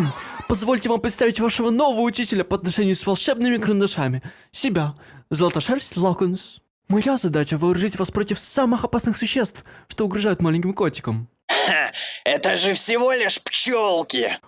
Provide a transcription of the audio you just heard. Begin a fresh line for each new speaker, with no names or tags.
Позвольте вам представить вашего нового учителя по отношению с волшебными карандашами. Себя. Золотошерсть Локонс. Моя задача вооружить вас против самых опасных существ,
что угрожают маленьким котикам.
Ха, это же всего лишь пчелки.